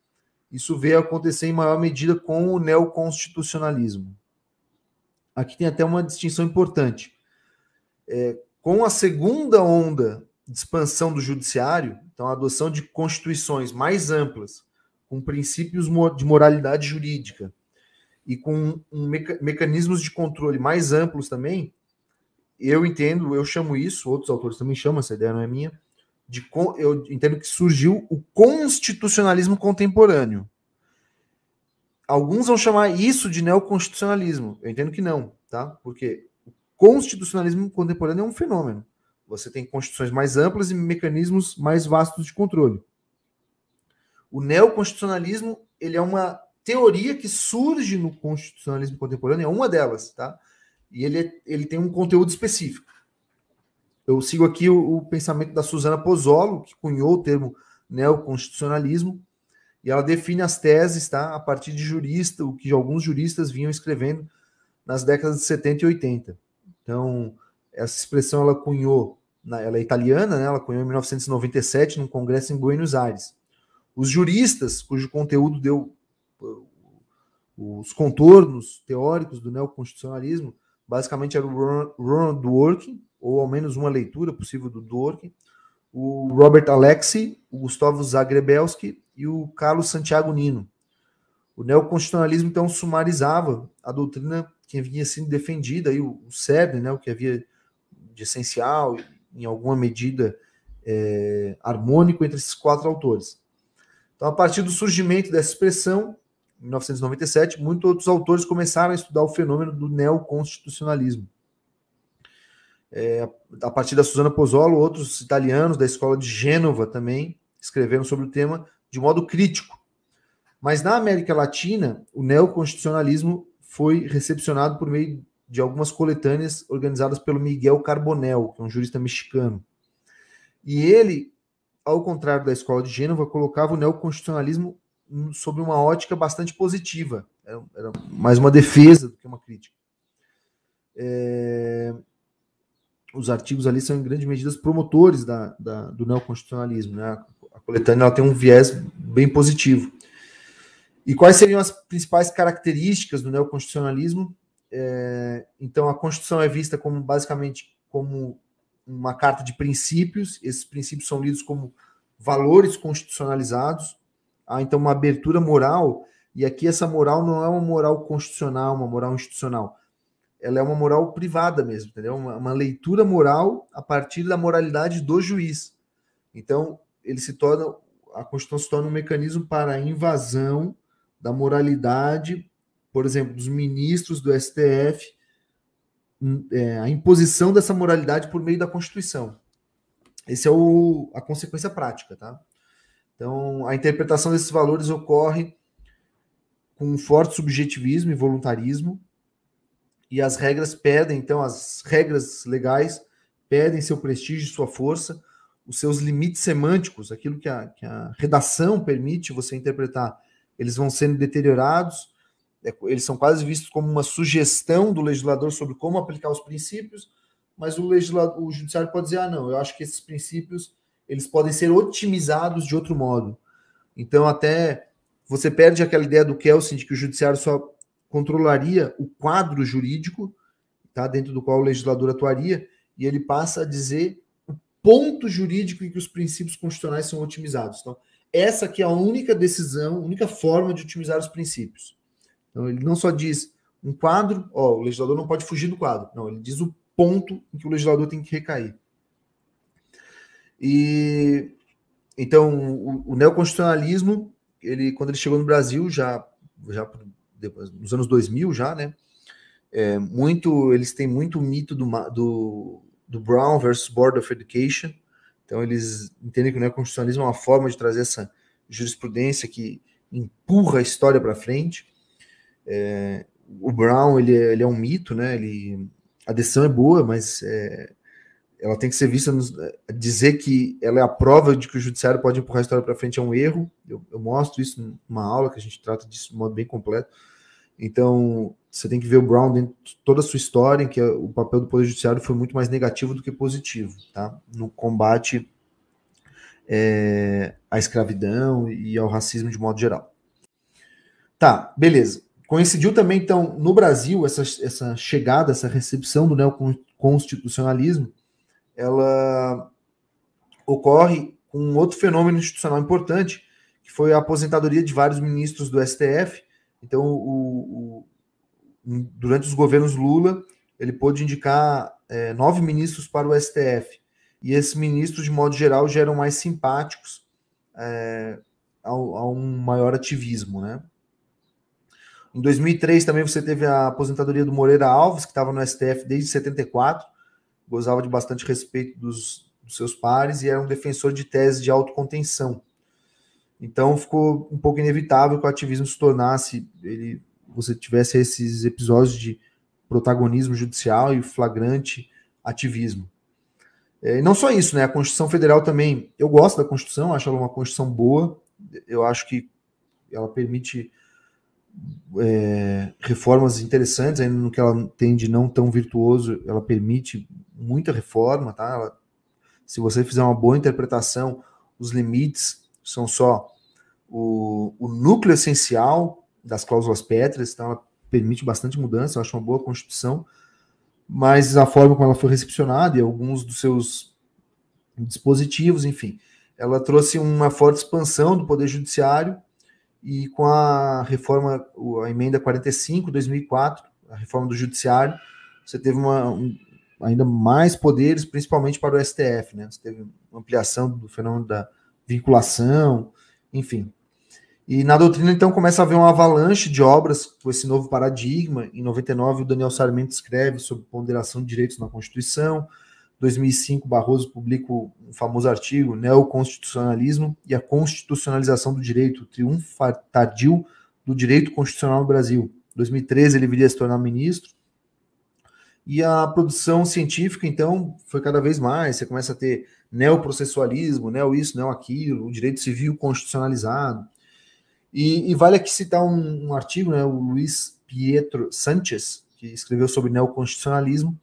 isso veio acontecer em maior medida com o neoconstitucionalismo. Aqui tem até uma distinção importante. É, com a segunda onda de expansão do judiciário, então a adoção de constituições mais amplas, com princípios de moralidade jurídica e com um meca mecanismos de controle mais amplos também, eu entendo, eu chamo isso, outros autores também chamam, essa ideia não é minha, de eu entendo que surgiu o constitucionalismo contemporâneo. Alguns vão chamar isso de neoconstitucionalismo. Eu entendo que não, tá? Porque o constitucionalismo contemporâneo é um fenômeno. Você tem constituições mais amplas e mecanismos mais vastos de controle. O neoconstitucionalismo, ele é uma teoria que surge no constitucionalismo contemporâneo, é uma delas, tá? E ele, é, ele tem um conteúdo específico. Eu sigo aqui o, o pensamento da Suzana Pozzolo, que cunhou o termo neoconstitucionalismo, e ela define as teses tá, a partir de jurista, o que alguns juristas vinham escrevendo nas décadas de 70 e 80. Então, essa expressão ela cunhou, ela é italiana, né, ela cunhou em 1997, num congresso em Buenos Aires. Os juristas, cujo conteúdo deu uh, os contornos teóricos do neoconstitucionalismo, Basicamente era o Ronald Dworkin, ou ao menos uma leitura possível do Dworkin, o Robert Alexi, o Gustavo Zagrebelski e o Carlos Santiago Nino. O neoconstitucionalismo, então, sumarizava a doutrina que vinha sendo defendida, e o CERN, né, o que havia de essencial, em alguma medida é, harmônico entre esses quatro autores. Então, a partir do surgimento dessa expressão, em 1997, muitos outros autores começaram a estudar o fenômeno do neoconstitucionalismo. É, a partir da Susana Pozzolo, outros italianos da escola de Gênova também escreveram sobre o tema de modo crítico. Mas na América Latina, o neoconstitucionalismo foi recepcionado por meio de algumas coletâneas organizadas pelo Miguel Carbonel, que é um jurista mexicano. E ele, ao contrário da escola de Gênova, colocava o neoconstitucionalismo sob uma ótica bastante positiva. Era, era mais uma defesa do que uma crítica. É, os artigos ali são, em grande medida, os promotores da, da, do neoconstitucionalismo. Né? A, a coletânea ela tem um viés bem positivo. E quais seriam as principais características do neoconstitucionalismo? É, então, a Constituição é vista como basicamente como uma carta de princípios, esses princípios são lidos como valores constitucionalizados, há ah, então uma abertura moral, e aqui essa moral não é uma moral constitucional, uma moral institucional. Ela é uma moral privada mesmo, entendeu? Uma, uma leitura moral a partir da moralidade do juiz. Então, ele se torna, a Constituição se torna um mecanismo para a invasão da moralidade, por exemplo, dos ministros do STF, hum, é, a imposição dessa moralidade por meio da Constituição. Essa é o, a consequência prática, tá? Então, a interpretação desses valores ocorre com um forte subjetivismo e voluntarismo, e as regras pedem, então, as regras legais pedem seu prestígio, sua força, os seus limites semânticos, aquilo que a, que a redação permite você interpretar, eles vão sendo deteriorados, é, eles são quase vistos como uma sugestão do legislador sobre como aplicar os princípios, mas o, legislador, o judiciário pode dizer: ah, não, eu acho que esses princípios eles podem ser otimizados de outro modo. Então, até você perde aquela ideia do Kelsen de que o judiciário só controlaria o quadro jurídico, tá, dentro do qual o legislador atuaria, e ele passa a dizer o ponto jurídico em que os princípios constitucionais são otimizados. Então, essa que é a única decisão, a única forma de otimizar os princípios. Então, ele não só diz um quadro, ó, o legislador não pode fugir do quadro. Não, ele diz o ponto em que o legislador tem que recair. E então o, o neoconstitucionalismo, ele quando ele chegou no Brasil já já depois, nos anos 2000 já, né? É, muito eles têm muito mito do, do, do Brown versus Board of Education. Então eles entendem que o neoconstitucionalismo é uma forma de trazer essa jurisprudência que empurra a história para frente. É, o Brown ele é, ele é um mito, né? Ele a decisão é boa, mas é, ela tem que ser vista nos, eh, dizer que ela é a prova de que o judiciário pode empurrar a história para frente é um erro. Eu, eu, mostro isso numa aula que a gente trata disso de modo bem completo. Então, você tem que ver o Brown em toda a sua história, em que o papel do poder judiciário foi muito mais negativo do que positivo, tá? No combate é, à escravidão e ao racismo de modo geral. Tá, beleza. Coincidiu também, então, no Brasil, essa, essa chegada, essa recepção do neoconstitucionalismo ela ocorre com um outro fenômeno institucional importante, que foi a aposentadoria de vários ministros do STF. Então, o, o durante os governos Lula, ele pôde indicar é, nove ministros para o STF. E esses ministros, de modo geral, já eram mais simpáticos é, ao, a um maior ativismo. Né? Em 2003 também você teve a aposentadoria do Moreira Alves, que estava no STF desde 74 gozava de bastante respeito dos, dos seus pares e era um defensor de tese de autocontenção. Então ficou um pouco inevitável que o ativismo se tornasse, ele, você tivesse esses episódios de protagonismo judicial e flagrante ativismo. É, e não só isso, né? A Constituição Federal também, eu gosto da Constituição, acho ela uma Constituição boa, eu acho que ela permite é, reformas interessantes, ainda no que ela tem de não tão virtuoso, ela permite muita reforma, tá? Ela, se você fizer uma boa interpretação, os limites são só o, o núcleo essencial das cláusulas pétreas, então ela permite bastante mudança, eu acho uma boa Constituição, mas a forma como ela foi recepcionada e alguns dos seus dispositivos, enfim, ela trouxe uma forte expansão do Poder Judiciário e com a reforma, a emenda 45, 2004, a reforma do Judiciário, você teve uma, ainda mais poderes, principalmente para o STF, né? Você teve ampliação do fenômeno da vinculação, enfim. E na doutrina, então, começa a haver uma avalanche de obras com esse novo paradigma. Em 99, o Daniel Sarmento escreve sobre ponderação de direitos na Constituição. 2005, Barroso publica um famoso artigo, Neoconstitucionalismo e a Constitucionalização do Direito, triunfo tardio do direito constitucional no Brasil. 2013, ele viria a se tornar ministro e a produção científica, então, foi cada vez mais. Você começa a ter neoprocessualismo, neo né? isso, neo aquilo, o direito civil constitucionalizado. E, e vale aqui citar um, um, artigo, né, o Luiz Pietro Sanchez, que escreveu sobre neoconstitucionalismo,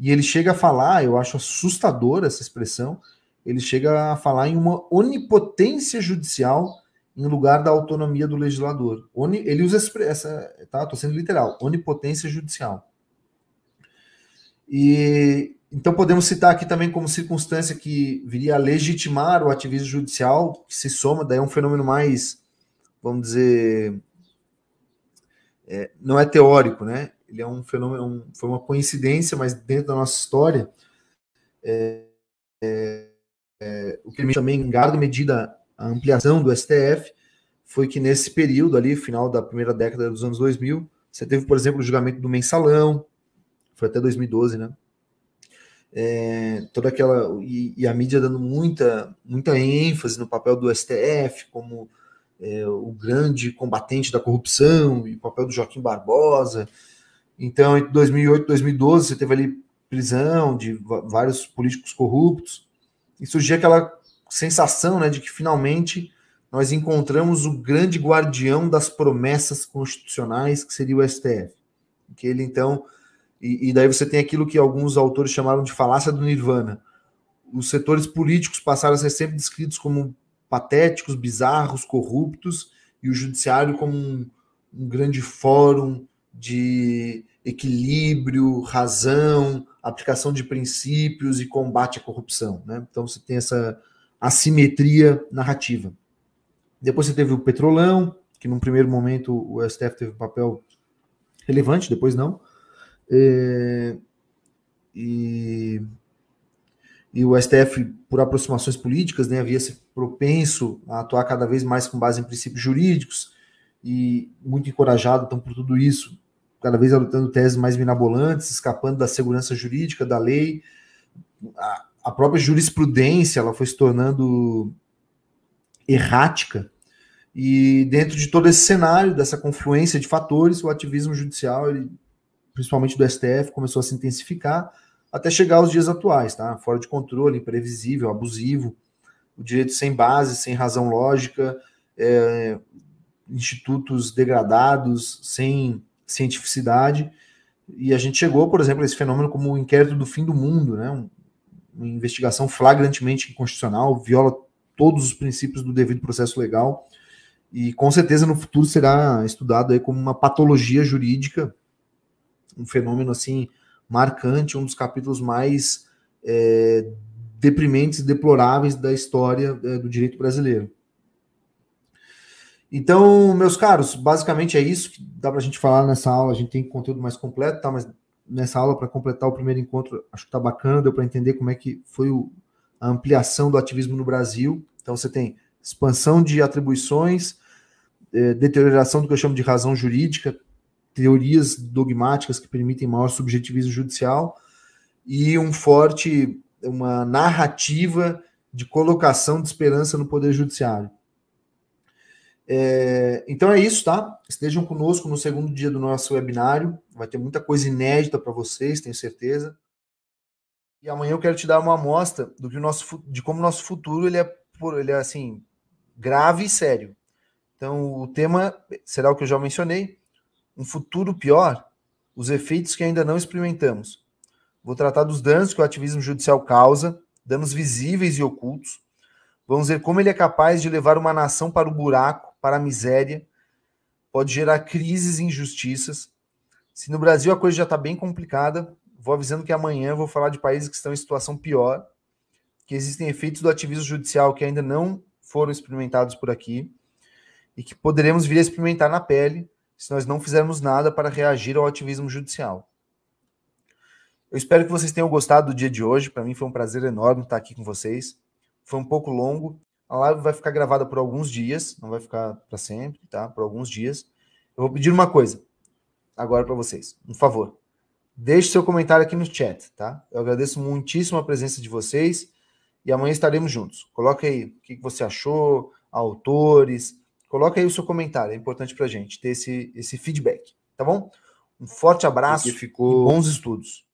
e ele chega a falar, eu acho assustadora essa expressão, ele chega a falar em uma onipotência judicial em lugar da autonomia do legislador. Oni, ele usa essa, tá? Estou sendo literal, onipotência judicial. E então podemos citar aqui também como circunstância que viria a legitimar o ativismo judicial, que se soma, daí é um fenômeno mais, vamos dizer, é, não é teórico, né? Ele é um fenômeno, um, foi uma coincidência, mas dentro da nossa história, é, é, é o que também, em medida, a ampliação do STF, foi que nesse período ali, final da primeira década dos anos 2000, você teve, por exemplo, o julgamento do mensalão, foi até 2012, né? É, toda aquela e, e, a mídia dando muita muita ênfase no papel do STF como é, o grande combatente da corrupção e o papel do Joaquim Barbosa. Então, entre 2008 e 2012, você teve ali prisão de vários políticos corruptos e surgia aquela sensação, né, de que finalmente nós encontramos o grande guardião das promessas constitucionais que seria o STF, que ele então e, e daí você tem aquilo que alguns autores chamaram de falácia do Nirvana. Os setores políticos passaram a ser sempre descritos como patéticos, bizarros, corruptos, e o judiciário como um, um grande fórum de equilíbrio, razão, aplicação de princípios e combate à corrupção. Né? Então você tem essa assimetria narrativa. Depois você teve o Petrolão, que num primeiro momento o STF teve um papel relevante, depois não. É, e, e o STF, por aproximações políticas, né, havia se propenso a atuar cada vez mais com base em princípios jurídicos e muito encorajado então por tudo isso, cada vez adotando teses mais mirabolantes, escapando da segurança jurídica, da lei. A, a própria jurisprudência ela foi se tornando errática. E dentro de todo esse cenário, dessa confluência de fatores, o ativismo judicial ele principalmente do STF, começou a se intensificar até chegar aos dias atuais, tá? Fora de controle, imprevisível, abusivo, o direito sem base, sem razão lógica, é, institutos degradados, sem cientificidade. E a gente chegou, por exemplo, a esse fenômeno como o inquérito do fim do mundo, né? uma investigação flagrantemente inconstitucional, viola todos os princípios do devido processo legal e com certeza no futuro será estudado aí como uma patologia jurídica um fenômeno assim marcante, um dos capítulos mais é, deprimentes e deploráveis da história é, do direito brasileiro. Então, meus caros, basicamente é isso que dá para a gente falar nessa aula. A gente tem conteúdo mais completo, tá? Mas nessa aula, para completar o primeiro encontro, acho que tá bacana, deu para entender como é que foi o, a ampliação do ativismo no Brasil. Então, você tem expansão de atribuições, é, deterioração do que eu chamo de razão jurídica, teorias dogmáticas que permitem maior subjetivismo judicial e um forte uma narrativa de colocação de esperança no poder judiciário. É, então é isso, tá? Estejam conosco no segundo dia do nosso webinário. Vai ter muita coisa inédita para vocês, tenho certeza. E amanhã eu quero te dar uma amostra do que o nosso, de como o nosso futuro ele é, ele é assim grave e sério. Então o tema será o que eu já mencionei, um futuro pior, os efeitos que ainda não experimentamos. Vou tratar dos danos que o ativismo judicial causa, danos visíveis e ocultos. Vamos ver como ele é capaz de levar uma nação para o buraco, para a miséria. Pode gerar crises e injustiças. Se no Brasil a coisa já está bem complicada, vou avisando que amanhã vou falar de países que estão em situação pior, que existem efeitos do ativismo judicial que ainda não foram experimentados por aqui e que poderemos vir a experimentar na pele se nós não fizermos nada para reagir ao ativismo judicial. Eu espero que vocês tenham gostado do dia de hoje. Para mim foi um prazer enorme estar aqui com vocês. Foi um pouco longo. A live vai ficar gravada por alguns dias, não vai ficar para sempre, tá? Por alguns dias. Eu vou pedir uma coisa agora para vocês, um favor. Deixe seu comentário aqui no chat, tá? Eu agradeço muitíssimo a presença de vocês e amanhã estaremos juntos. Coloque aí o que você achou, autores, Coloca aí o seu comentário, é importante para a gente ter esse, esse feedback, tá bom? Um forte abraço ficou... e bons estudos.